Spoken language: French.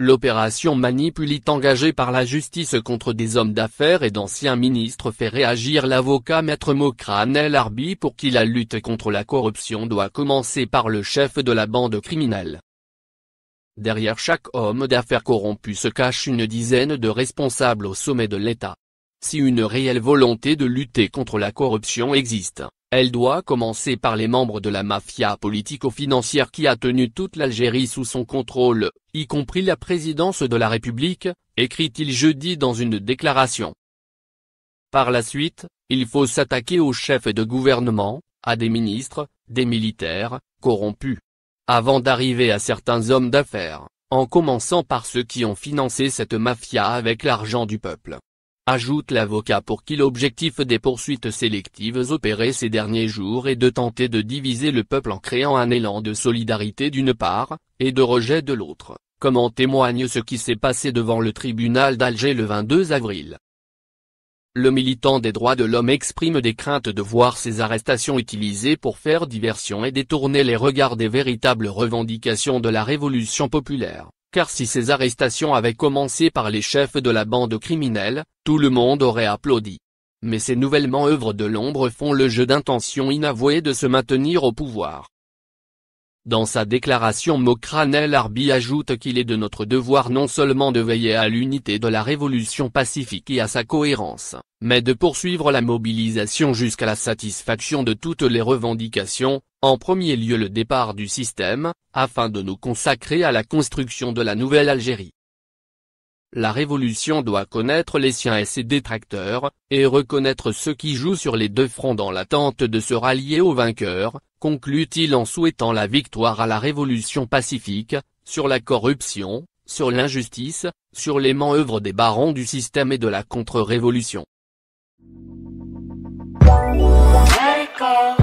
L'opération manipulite engagée par la justice contre des hommes d'affaires et d'anciens ministres fait réagir l'avocat maître Mokran El Arbi pour qui la lutte contre la corruption doit commencer par le chef de la bande criminelle. Derrière chaque homme d'affaires corrompu se cache une dizaine de responsables au sommet de l'État. Si une réelle volonté de lutter contre la corruption existe, elle doit commencer par les membres de la mafia politico-financière qui a tenu toute l'Algérie sous son contrôle, y compris la présidence de la République, écrit-il jeudi dans une déclaration. Par la suite, il faut s'attaquer aux chefs de gouvernement, à des ministres, des militaires, corrompus. Avant d'arriver à certains hommes d'affaires, en commençant par ceux qui ont financé cette mafia avec l'argent du peuple ajoute l'avocat pour qui l'objectif des poursuites sélectives opérées ces derniers jours est de tenter de diviser le peuple en créant un élan de solidarité d'une part, et de rejet de l'autre, comme en témoigne ce qui s'est passé devant le tribunal d'Alger le 22 avril. Le militant des droits de l'homme exprime des craintes de voir ces arrestations utilisées pour faire diversion et détourner les regards des véritables revendications de la révolution populaire car si ces arrestations avaient commencé par les chefs de la bande criminelle, tout le monde aurait applaudi. Mais ces nouvellement œuvres de l'ombre font le jeu d'intentions inavouées de se maintenir au pouvoir. Dans sa déclaration Mokranel Arbi ajoute qu'il est de notre devoir non seulement de veiller à l'unité de la révolution pacifique et à sa cohérence, mais de poursuivre la mobilisation jusqu'à la satisfaction de toutes les revendications, en premier lieu le départ du système, afin de nous consacrer à la construction de la nouvelle Algérie. La révolution doit connaître les siens et ses détracteurs, et reconnaître ceux qui jouent sur les deux fronts dans l'attente de se rallier aux vainqueurs, conclut-il en souhaitant la victoire à la révolution pacifique, sur la corruption, sur l'injustice, sur les manœuvres des barons du système et de la contre-révolution. Bye.